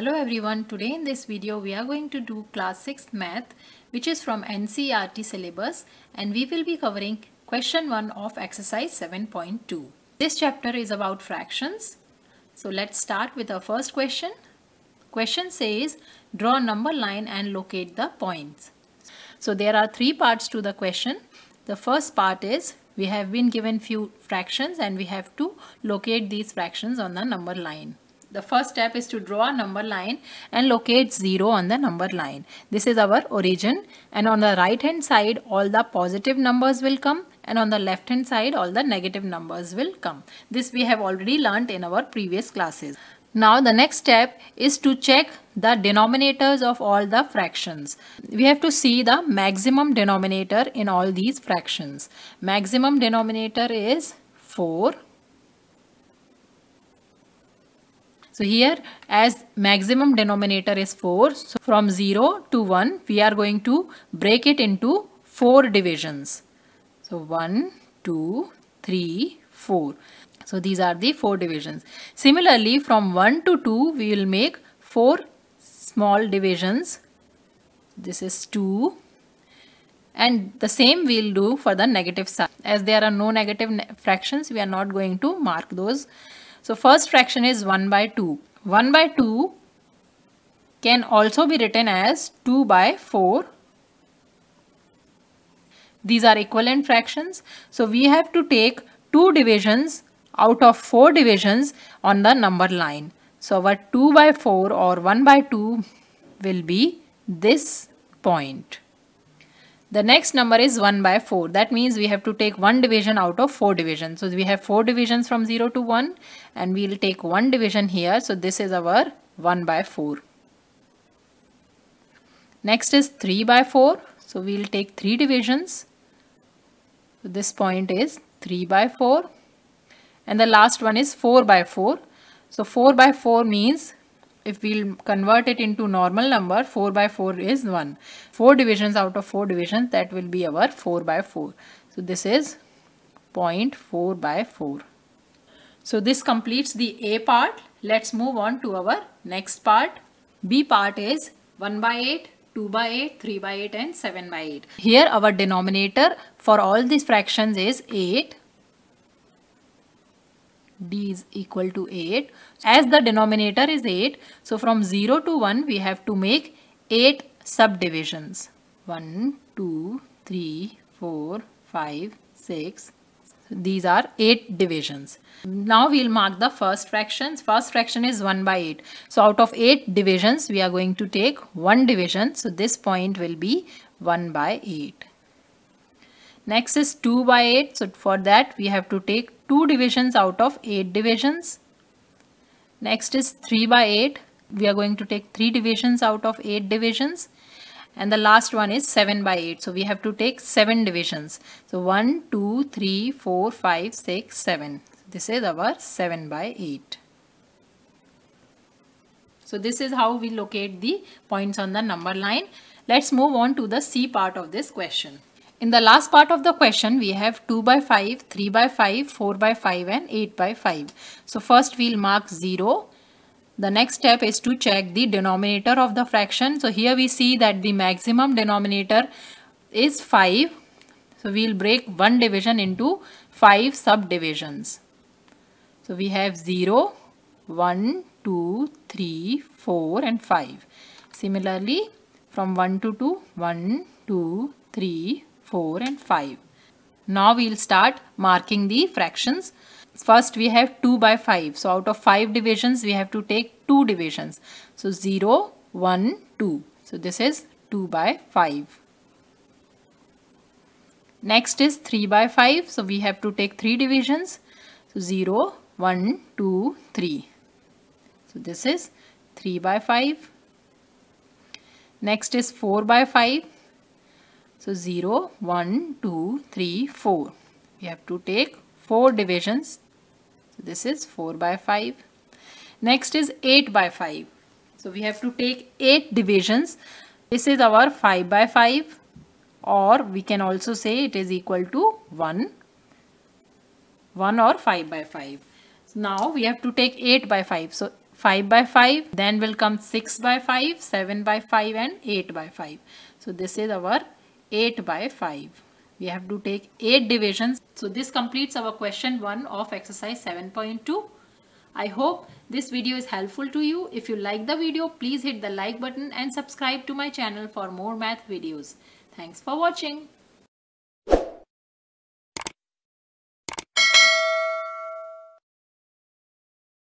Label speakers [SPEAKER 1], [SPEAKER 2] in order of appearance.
[SPEAKER 1] Hello everyone, today in this video we are going to do class 6th math which is from NCERT syllabus and we will be covering question 1 of exercise 7.2. This chapter is about fractions. So let's start with our first question. Question says draw number line and locate the points. So there are three parts to the question. The first part is we have been given few fractions and we have to locate these fractions on the number line. The first step is to draw a number line and locate 0 on the number line. This is our origin and on the right hand side all the positive numbers will come and on the left hand side all the negative numbers will come. This we have already learnt in our previous classes. Now the next step is to check the denominators of all the fractions. We have to see the maximum denominator in all these fractions. Maximum denominator is 4 So here as maximum denominator is 4, so from 0 to 1 we are going to break it into 4 divisions. So 1, 2, 3, 4. So these are the 4 divisions. Similarly from 1 to 2 we will make 4 small divisions. This is 2 and the same we will do for the negative side. As there are no negative fractions we are not going to mark those so first fraction is 1 by 2. 1 by 2 can also be written as 2 by 4. These are equivalent fractions. So we have to take 2 divisions out of 4 divisions on the number line. So our 2 by 4 or 1 by 2 will be this point. The next number is 1 by 4. That means we have to take 1 division out of 4 divisions. So we have 4 divisions from 0 to 1 and we will take 1 division here. So this is our 1 by 4. Next is 3 by 4. So we will take 3 divisions. So this point is 3 by 4. And the last one is 4 by 4. So 4 by 4 means if we'll convert it into normal number 4 by 4 is 1 4 divisions out of 4 divisions that will be our 4 by 4 so this is 0.4 by 4 so this completes the a part let's move on to our next part b part is 1 by 8 2 by 8 3 by 8 and 7 by 8 here our denominator for all these fractions is 8 d is equal to 8. As the denominator is 8, so from 0 to 1 we have to make 8 subdivisions. 1, 2, 3, 4, 5, 6. these are 8 divisions. Now we will mark the first fractions. First fraction is 1 by 8. So out of 8 divisions we are going to take 1 division. So this point will be 1 by 8. Next is 2 by 8. So for that we have to take 2 divisions out of 8 divisions. Next is 3 by 8. We are going to take 3 divisions out of 8 divisions. And the last one is 7 by 8. So we have to take 7 divisions. So 1, 2, 3, 4, 5, 6, 7. This is our 7 by 8. So this is how we locate the points on the number line. Let's move on to the C part of this question. In the last part of the question, we have 2 by 5, 3 by 5, 4 by 5 and 8 by 5. So first we'll mark 0. The next step is to check the denominator of the fraction. So here we see that the maximum denominator is 5. So we'll break one division into 5 subdivisions. So we have 0, 1, 2, 3, 4 and 5. Similarly, from 1 to 2, 1, 2, 3, 4 and 5. Now we'll start marking the fractions. First we have 2 by 5. So out of 5 divisions we have to take 2 divisions. So 0, 1, 2. So this is 2 by 5. Next is 3 by 5. So we have to take 3 divisions. So 0, 1, 2, 3. So this is 3 by 5. Next is 4 by 5. So 0, 1, 2, 3, 4. We have to take 4 divisions. So this is 4 by 5. Next is 8 by 5. So we have to take 8 divisions. This is our 5 by 5 or we can also say it is equal to 1. 1 or 5 by 5. So now we have to take 8 by 5. So 5 by 5 then will come 6 by 5, 7 by 5 and 8 by 5. So this is our 8 by 5. We have to take 8 divisions. So this completes our question 1 of exercise 7.2. I hope this video is helpful to you. If you like the video, please hit the like button and subscribe to my channel for more math videos. Thanks for watching.